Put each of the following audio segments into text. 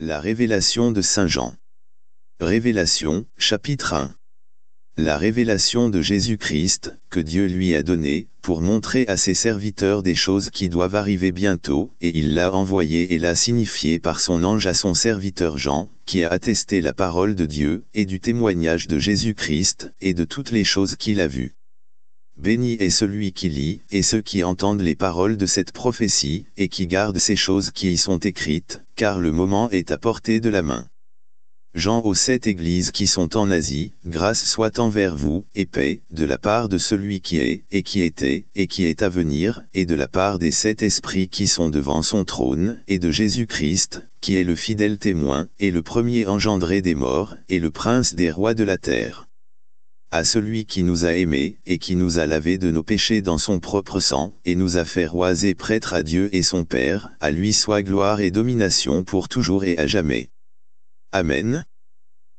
La révélation de Saint Jean. Révélation, chapitre 1. La révélation de Jésus-Christ, que Dieu lui a donnée, pour montrer à ses serviteurs des choses qui doivent arriver bientôt, et il l'a envoyée et l'a signifiée par son ange à son serviteur Jean, qui a attesté la parole de Dieu, et du témoignage de Jésus-Christ, et de toutes les choses qu'il a vues. Béni est celui qui lit, et ceux qui entendent les paroles de cette prophétie, et qui gardent ces choses qui y sont écrites, car le moment est à portée de la main. Jean aux sept églises qui sont en Asie, grâce soit envers vous, et paix, de la part de celui qui est, et qui était, et qui est à venir, et de la part des sept esprits qui sont devant son trône, et de Jésus-Christ, qui est le fidèle témoin, et le premier engendré des morts, et le prince des rois de la terre à celui qui nous a aimés, et qui nous a lavés de nos péchés dans son propre sang, et nous a fait rois et prêtres à Dieu et son Père, à lui soit gloire et domination pour toujours et à jamais. Amen.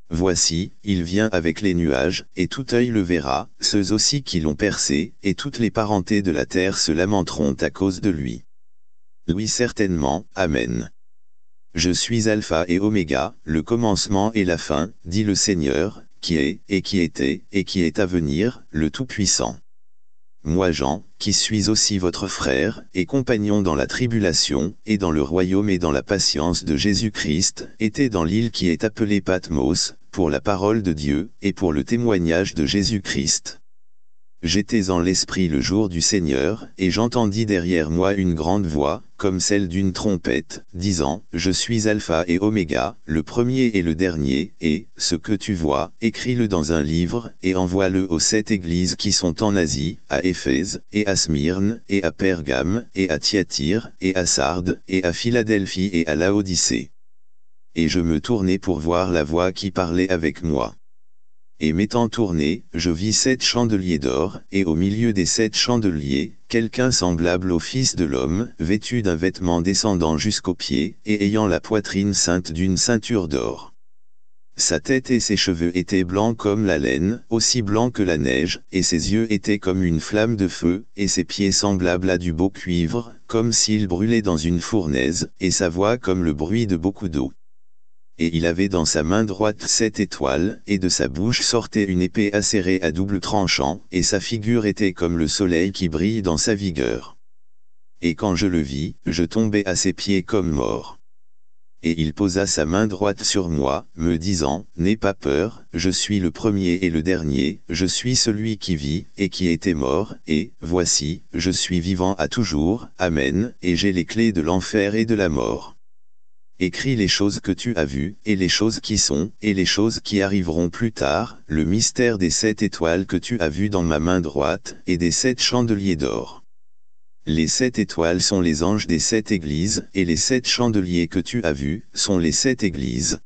Voici, il vient avec les nuages, et tout œil le verra, ceux aussi qui l'ont percé, et toutes les parentés de la terre se lamenteront à cause de lui. Oui certainement, Amen. Je suis Alpha et Oméga, le commencement et la fin, dit le Seigneur, qui est, et qui était, et qui est à venir, le Tout-Puissant. Moi Jean, qui suis aussi votre frère, et compagnon dans la tribulation, et dans le royaume et dans la patience de Jésus-Christ, était dans l'île qui est appelée Patmos, pour la parole de Dieu, et pour le témoignage de Jésus-Christ. J'étais en l'esprit le jour du Seigneur, et j'entendis derrière moi une grande voix, comme celle d'une trompette, disant « Je suis Alpha et Oméga, le premier et le dernier, et, ce que tu vois, écris-le dans un livre, et envoie-le aux sept églises qui sont en Asie, à Éphèse, et à Smyrne, et à Pergame, et à Thyatire, et à Sardes, et à Philadelphie et à Laodicée. » Et je me tournai pour voir la voix qui parlait avec moi. Et m'étant tourné, je vis sept chandeliers d'or, et au milieu des sept chandeliers, quelqu'un semblable au Fils de l'homme, vêtu d'un vêtement descendant jusqu'aux pieds, et ayant la poitrine sainte d'une ceinture d'or. Sa tête et ses cheveux étaient blancs comme la laine, aussi blancs que la neige, et ses yeux étaient comme une flamme de feu, et ses pieds semblables à du beau cuivre, comme s'il brûlait dans une fournaise, et sa voix comme le bruit de beaucoup d'eau et il avait dans sa main droite sept étoiles, et de sa bouche sortait une épée acérée à double tranchant, et sa figure était comme le soleil qui brille dans sa vigueur. Et quand je le vis, je tombai à ses pieds comme mort. Et il posa sa main droite sur moi, me disant, N'aie pas peur, je suis le premier et le dernier, je suis celui qui vit, et qui était mort, et, voici, je suis vivant à toujours, Amen, et j'ai les clés de l'enfer et de la mort. Écris les choses que tu as vues, et les choses qui sont, et les choses qui arriveront plus tard, le mystère des sept étoiles que tu as vues dans ma main droite, et des sept chandeliers d'or. Les sept étoiles sont les anges des sept églises, et les sept chandeliers que tu as vus, sont les sept églises.